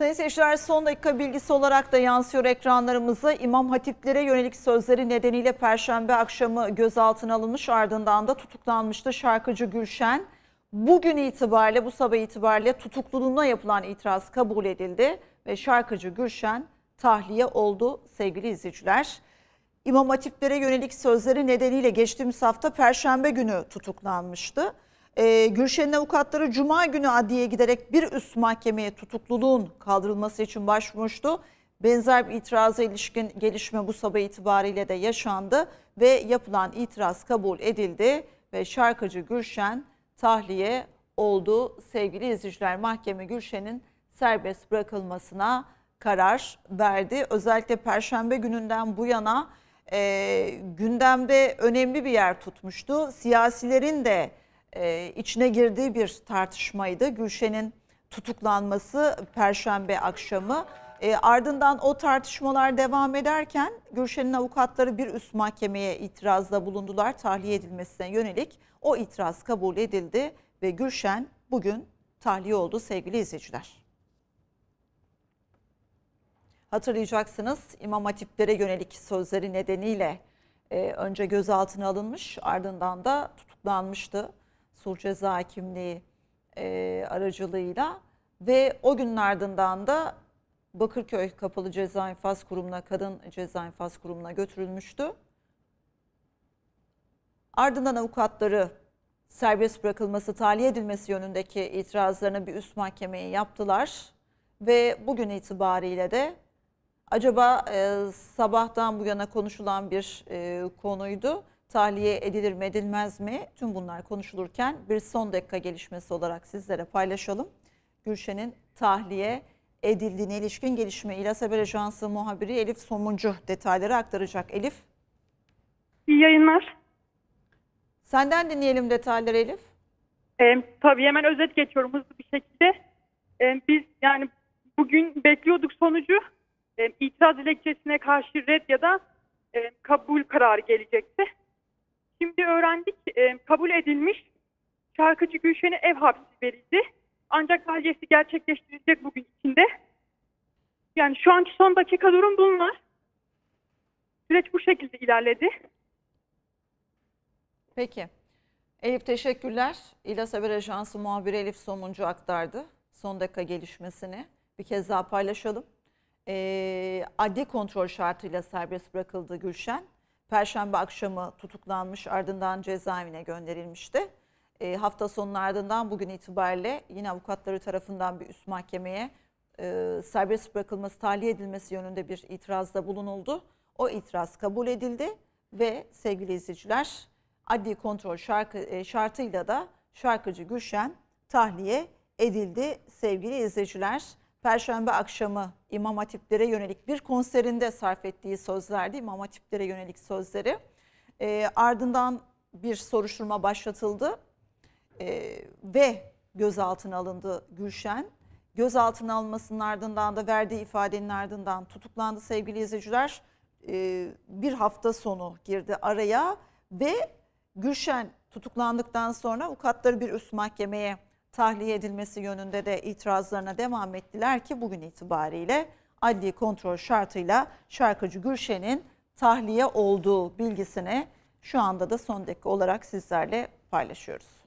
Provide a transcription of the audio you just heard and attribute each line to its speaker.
Speaker 1: Sayın seyirciler son dakika bilgisi olarak da yansıyor ekranlarımıza. İmam Hatiplere yönelik sözleri nedeniyle Perşembe akşamı gözaltına alınmış ardından da tutuklanmıştı şarkıcı Gülşen. Bugün itibariyle bu sabah itibariyle tutukluluğuna yapılan itiraz kabul edildi ve şarkıcı Gülşen tahliye oldu sevgili izleyiciler. İmam Hatiplere yönelik sözleri nedeniyle geçtiğimiz hafta Perşembe günü tutuklanmıştı. Ee, Gülşen'in avukatları Cuma günü adliyeye giderek bir üst mahkemeye tutukluluğun kaldırılması için başvurmuştu. Benzer bir itiraza ilişkin gelişme bu sabah itibariyle de yaşandı ve yapılan itiraz kabul edildi ve şarkıcı Gülşen tahliye oldu. Sevgili izleyiciler mahkeme Gülşen'in serbest bırakılmasına karar verdi. Özellikle Perşembe gününden bu yana e, gündemde önemli bir yer tutmuştu. Siyasilerin de e, içine girdiği bir tartışmaydı. Gülşen'in tutuklanması Perşembe akşamı. E, ardından o tartışmalar devam ederken Gülşen'in avukatları bir üst mahkemeye itirazda bulundular. Tahliye edilmesine yönelik o itiraz kabul edildi ve Gülşen bugün tahliye oldu sevgili izleyiciler. Hatırlayacaksınız İmam Hatiplere yönelik sözleri nedeniyle e, önce gözaltına alınmış ardından da tutuklanmıştı. Sulh Ceza Hakimliği e, aracılığıyla ve o günün ardından da Bakırköy Kapalı Ceza İnfaz Kurumu'na, Kadın Ceza İnfaz Kurumu'na götürülmüştü. Ardından avukatları serbest bırakılması, tahliye edilmesi yönündeki itirazlarını bir üst mahkemeye yaptılar ve bugün itibariyle de Acaba e, sabahtan bu yana konuşulan bir e, konuydu. Tahliye edilir mi edilmez mi? Tüm bunlar konuşulurken bir son dakika gelişmesi olarak sizlere paylaşalım. Gülşen'in tahliye edildiğine ilişkin gelişme İlas Haber Ajansı muhabiri Elif Somuncu detayları aktaracak. Elif. İyi yayınlar. Senden dinleyelim detayları Elif.
Speaker 2: E, tabii hemen özet geçiyorum hızlı bir şekilde. E, biz yani bugün bekliyorduk sonucu e, itiraz dilekçesine karşı red ya da e, kabul kararı gelecekti. Şimdi öğrendik e, kabul edilmiş şarkıcı Gülşen'e ev hapsi verildi. Ancak tahliyesi gerçekleştirilecek bugün içinde. Yani şu anki son dakika durum bunlar. Süreç bu şekilde ilerledi. Peki.
Speaker 1: Elif teşekkürler. İlas Haber Ajansı muhabiri Elif Somuncu aktardı son dakika gelişmesini. Bir kez daha paylaşalım e, adli kontrol şartıyla serbest bırakıldı Gülşen. Perşembe akşamı tutuklanmış ardından cezaevine gönderilmişti. E, hafta sonu ardından bugün itibariyle yine avukatları tarafından bir üst mahkemeye e, serbest bırakılması, tahliye edilmesi yönünde bir itirazda bulunuldu. O itiraz kabul edildi ve sevgili izleyiciler adli kontrol şarkı, e, şartıyla da şarkıcı Gülşen tahliye edildi sevgili izleyiciler. Perşembe akşamı İmam Hatip'lere yönelik bir konserinde sarf ettiği sözlerdi. İmam Hatip'lere yönelik sözleri. E, ardından bir soruşturma başlatıldı e, ve gözaltına alındı Gülşen. Gözaltına almasının ardından da verdiği ifadenin ardından tutuklandı sevgili izleyiciler. E, bir hafta sonu girdi araya ve Gülşen tutuklandıktan sonra avukatları bir üst mahkemeye tahliye edilmesi yönünde de itirazlarına devam ettiler ki bugün itibariyle adli kontrol şartıyla şarkıcı Gülşen'in tahliye olduğu bilgisine şu anda da son dakika olarak sizlerle paylaşıyoruz.